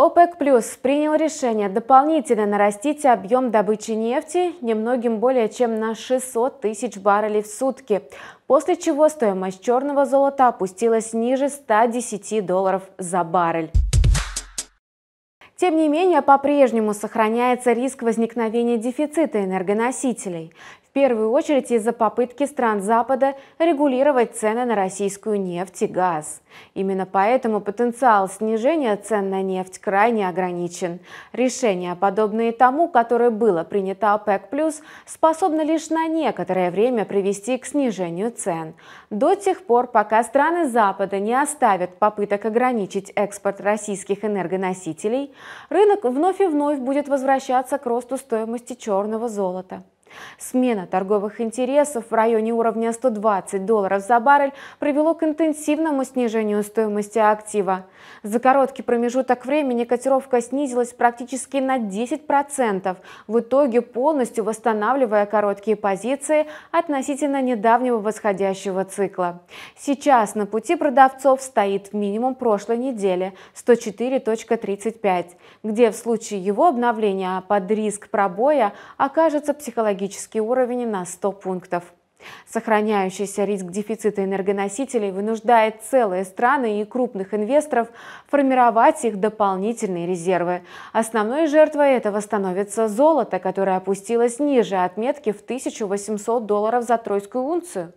ОПЕК Плюс принял решение дополнительно нарастить объем добычи нефти немногим более чем на 600 тысяч баррелей в сутки, после чего стоимость черного золота опустилась ниже 110 долларов за баррель. Тем не менее, по-прежнему сохраняется риск возникновения дефицита энергоносителей первую очередь из-за попытки стран Запада регулировать цены на российскую нефть и газ. Именно поэтому потенциал снижения цен на нефть крайне ограничен. Решение, подобное тому, которое было принято ОПЕК+, способно лишь на некоторое время привести к снижению цен. До тех пор, пока страны Запада не оставят попыток ограничить экспорт российских энергоносителей, рынок вновь и вновь будет возвращаться к росту стоимости черного золота. Смена торговых интересов в районе уровня 120 долларов за баррель привело к интенсивному снижению стоимости актива. За короткий промежуток времени котировка снизилась практически на 10%, в итоге полностью восстанавливая короткие позиции относительно недавнего восходящего цикла. Сейчас на пути продавцов стоит минимум прошлой недели 104.35, где в случае его обновления под риск пробоя окажется психологический экологический уровень на 100 пунктов. Сохраняющийся риск дефицита энергоносителей вынуждает целые страны и крупных инвесторов формировать их дополнительные резервы. Основной жертвой этого становится золото, которое опустилось ниже отметки в 1800 долларов за тройскую унцию.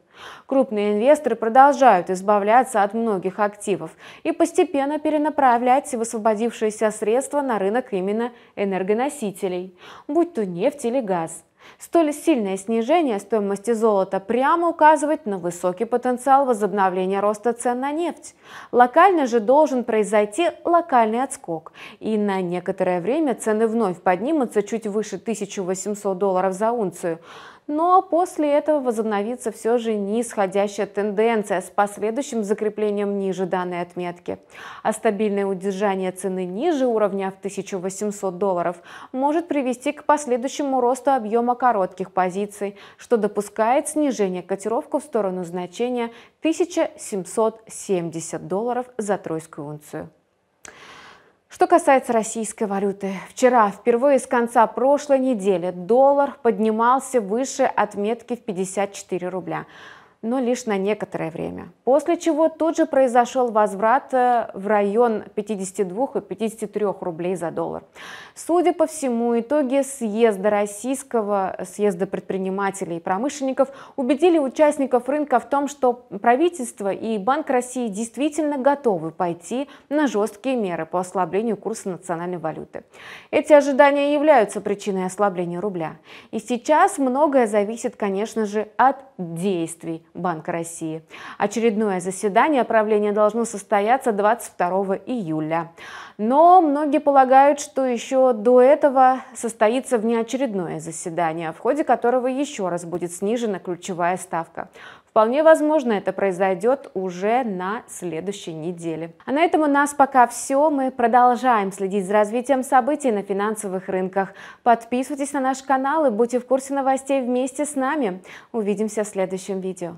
Крупные инвесторы продолжают избавляться от многих активов и постепенно перенаправлять высвободившиеся средства на рынок именно энергоносителей, будь то нефть или газ. Столь сильное снижение стоимости золота прямо указывает на высокий потенциал возобновления роста цен на нефть. Локально же должен произойти локальный отскок, и на некоторое время цены вновь поднимутся чуть выше 1800 долларов за унцию, но после этого возобновится все же нисходящая тенденция с последующим закреплением ниже данной отметки. А стабильное удержание цены ниже уровня в 1800 долларов может привести к последующему росту объема коротких позиций, что допускает снижение котировку в сторону значения 1770 долларов за тройскую унцию. Что касается российской валюты, вчера впервые с конца прошлой недели доллар поднимался выше отметки в 54 рубля но лишь на некоторое время. После чего тут же произошел возврат э, в район 52 и 53 рублей за доллар. Судя по всему, итоги съезда российского, съезда предпринимателей и промышленников убедили участников рынка в том, что правительство и Банк России действительно готовы пойти на жесткие меры по ослаблению курса национальной валюты. Эти ожидания являются причиной ослабления рубля. И сейчас многое зависит, конечно же, от действий Банка России. Очередное заседание правления должно состояться 22 июля. Но многие полагают, что еще до этого состоится внеочередное заседание, в ходе которого еще раз будет снижена ключевая ставка. Вполне возможно, это произойдет уже на следующей неделе. А на этом у нас пока все. Мы продолжаем следить за развитием событий на финансовых рынках. Подписывайтесь на наш канал и будьте в курсе новостей вместе с нами. Увидимся в следующем видео.